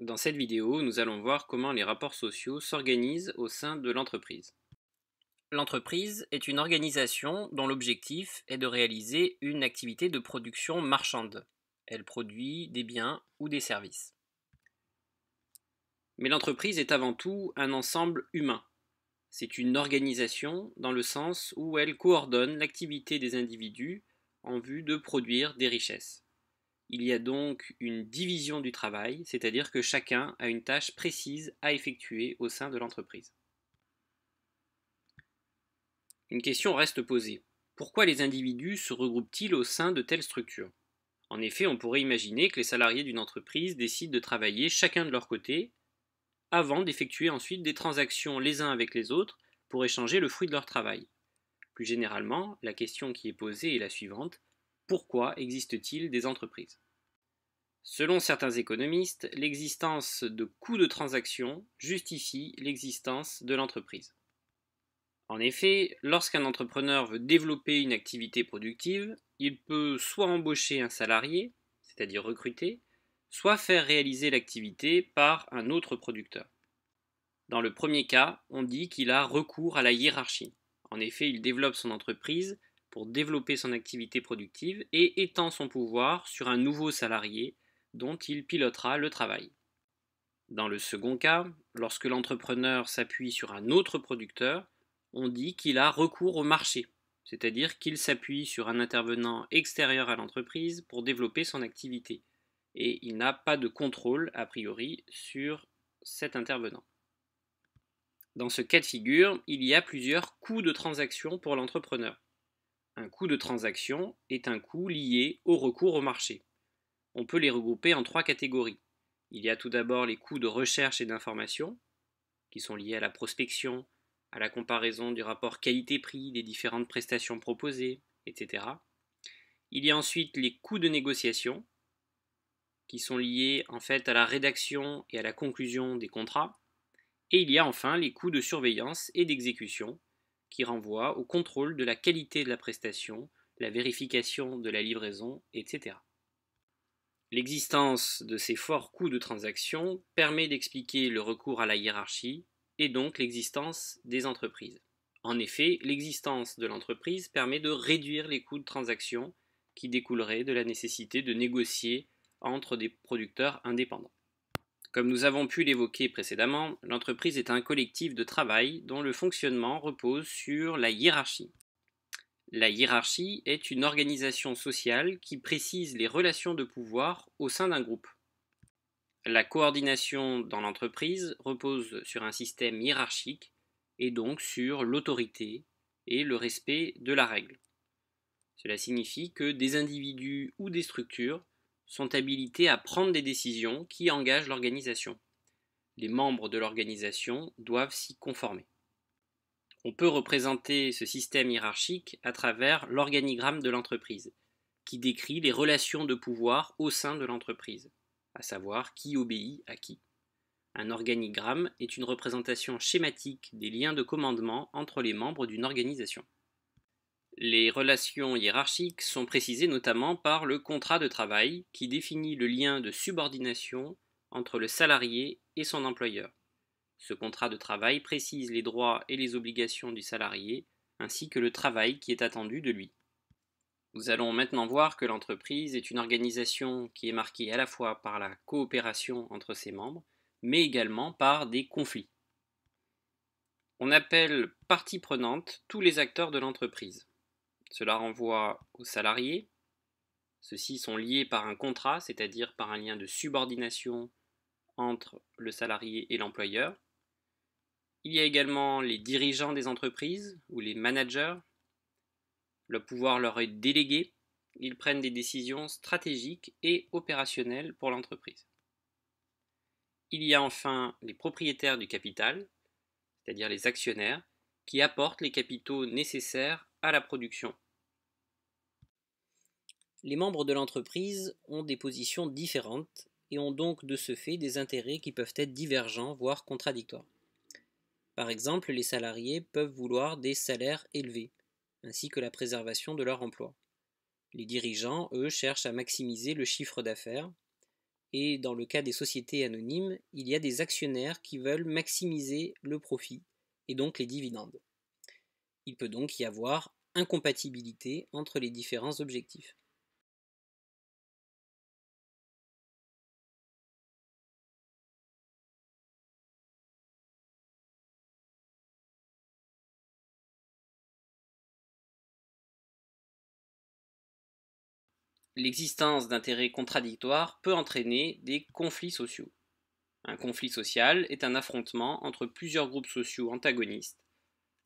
Dans cette vidéo, nous allons voir comment les rapports sociaux s'organisent au sein de l'entreprise. L'entreprise est une organisation dont l'objectif est de réaliser une activité de production marchande. Elle produit des biens ou des services. Mais l'entreprise est avant tout un ensemble humain. C'est une organisation dans le sens où elle coordonne l'activité des individus en vue de produire des richesses. Il y a donc une division du travail, c'est-à-dire que chacun a une tâche précise à effectuer au sein de l'entreprise. Une question reste posée. Pourquoi les individus se regroupent-ils au sein de telles structures En effet, on pourrait imaginer que les salariés d'une entreprise décident de travailler chacun de leur côté avant d'effectuer ensuite des transactions les uns avec les autres pour échanger le fruit de leur travail. Plus généralement, la question qui est posée est la suivante pourquoi existe-t-il des entreprises Selon certains économistes, l'existence de coûts de transaction justifie l'existence de l'entreprise. En effet, lorsqu'un entrepreneur veut développer une activité productive, il peut soit embaucher un salarié, c'est-à-dire recruter, soit faire réaliser l'activité par un autre producteur. Dans le premier cas, on dit qu'il a recours à la hiérarchie. En effet, il développe son entreprise pour développer son activité productive et étend son pouvoir sur un nouveau salarié dont il pilotera le travail. Dans le second cas, lorsque l'entrepreneur s'appuie sur un autre producteur, on dit qu'il a recours au marché, c'est-à-dire qu'il s'appuie sur un intervenant extérieur à l'entreprise pour développer son activité, et il n'a pas de contrôle a priori sur cet intervenant. Dans ce cas de figure, il y a plusieurs coûts de transaction pour l'entrepreneur. Un coût de transaction est un coût lié au recours au marché. On peut les regrouper en trois catégories. Il y a tout d'abord les coûts de recherche et d'information, qui sont liés à la prospection, à la comparaison du rapport qualité-prix des différentes prestations proposées, etc. Il y a ensuite les coûts de négociation, qui sont liés en fait à la rédaction et à la conclusion des contrats. Et il y a enfin les coûts de surveillance et d'exécution, qui renvoie au contrôle de la qualité de la prestation, la vérification de la livraison, etc. L'existence de ces forts coûts de transaction permet d'expliquer le recours à la hiérarchie et donc l'existence des entreprises. En effet, l'existence de l'entreprise permet de réduire les coûts de transaction qui découleraient de la nécessité de négocier entre des producteurs indépendants. Comme nous avons pu l'évoquer précédemment, l'entreprise est un collectif de travail dont le fonctionnement repose sur la hiérarchie. La hiérarchie est une organisation sociale qui précise les relations de pouvoir au sein d'un groupe. La coordination dans l'entreprise repose sur un système hiérarchique et donc sur l'autorité et le respect de la règle. Cela signifie que des individus ou des structures sont habilités à prendre des décisions qui engagent l'organisation. Les membres de l'organisation doivent s'y conformer. On peut représenter ce système hiérarchique à travers l'organigramme de l'entreprise, qui décrit les relations de pouvoir au sein de l'entreprise, à savoir qui obéit à qui. Un organigramme est une représentation schématique des liens de commandement entre les membres d'une organisation. Les relations hiérarchiques sont précisées notamment par le contrat de travail qui définit le lien de subordination entre le salarié et son employeur. Ce contrat de travail précise les droits et les obligations du salarié ainsi que le travail qui est attendu de lui. Nous allons maintenant voir que l'entreprise est une organisation qui est marquée à la fois par la coopération entre ses membres, mais également par des conflits. On appelle partie prenante tous les acteurs de l'entreprise. Cela renvoie aux salariés. Ceux-ci sont liés par un contrat, c'est-à-dire par un lien de subordination entre le salarié et l'employeur. Il y a également les dirigeants des entreprises ou les managers. Le pouvoir leur est délégué. Ils prennent des décisions stratégiques et opérationnelles pour l'entreprise. Il y a enfin les propriétaires du capital, c'est-à-dire les actionnaires, qui apportent les capitaux nécessaires la production. Les membres de l'entreprise ont des positions différentes et ont donc de ce fait des intérêts qui peuvent être divergents, voire contradictoires. Par exemple, les salariés peuvent vouloir des salaires élevés, ainsi que la préservation de leur emploi. Les dirigeants, eux, cherchent à maximiser le chiffre d'affaires, et dans le cas des sociétés anonymes, il y a des actionnaires qui veulent maximiser le profit, et donc les dividendes. Il peut donc y avoir incompatibilité entre les différents objectifs. L'existence d'intérêts contradictoires peut entraîner des conflits sociaux. Un conflit social est un affrontement entre plusieurs groupes sociaux antagonistes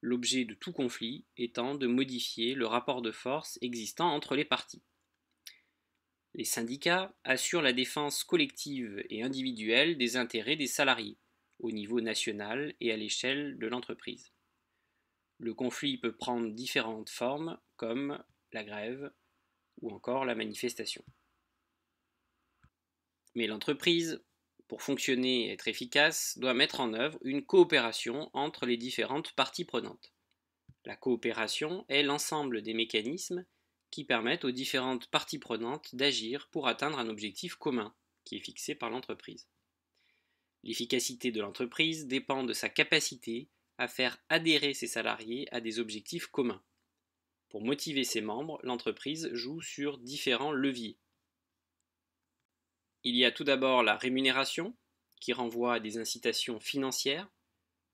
l'objet de tout conflit étant de modifier le rapport de force existant entre les parties. Les syndicats assurent la défense collective et individuelle des intérêts des salariés, au niveau national et à l'échelle de l'entreprise. Le conflit peut prendre différentes formes, comme la grève ou encore la manifestation. Mais l'entreprise pour fonctionner et être efficace, doit mettre en œuvre une coopération entre les différentes parties prenantes. La coopération est l'ensemble des mécanismes qui permettent aux différentes parties prenantes d'agir pour atteindre un objectif commun qui est fixé par l'entreprise. L'efficacité de l'entreprise dépend de sa capacité à faire adhérer ses salariés à des objectifs communs. Pour motiver ses membres, l'entreprise joue sur différents leviers il y a tout d'abord la rémunération, qui renvoie à des incitations financières,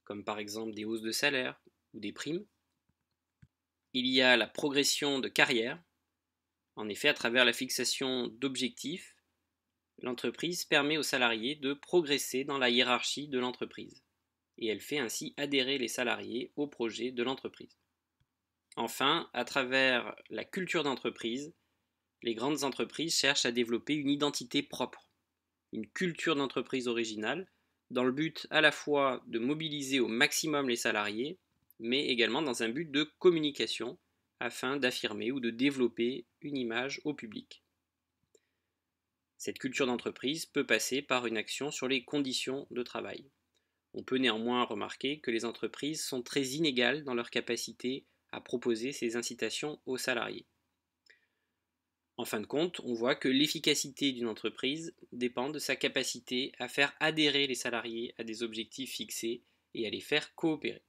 comme par exemple des hausses de salaire ou des primes. Il y a la progression de carrière. En effet, à travers la fixation d'objectifs, l'entreprise permet aux salariés de progresser dans la hiérarchie de l'entreprise, et elle fait ainsi adhérer les salariés au projet de l'entreprise. Enfin, à travers la culture d'entreprise, les grandes entreprises cherchent à développer une identité propre, une culture d'entreprise originale, dans le but à la fois de mobiliser au maximum les salariés, mais également dans un but de communication, afin d'affirmer ou de développer une image au public. Cette culture d'entreprise peut passer par une action sur les conditions de travail. On peut néanmoins remarquer que les entreprises sont très inégales dans leur capacité à proposer ces incitations aux salariés. En fin de compte, on voit que l'efficacité d'une entreprise dépend de sa capacité à faire adhérer les salariés à des objectifs fixés et à les faire coopérer.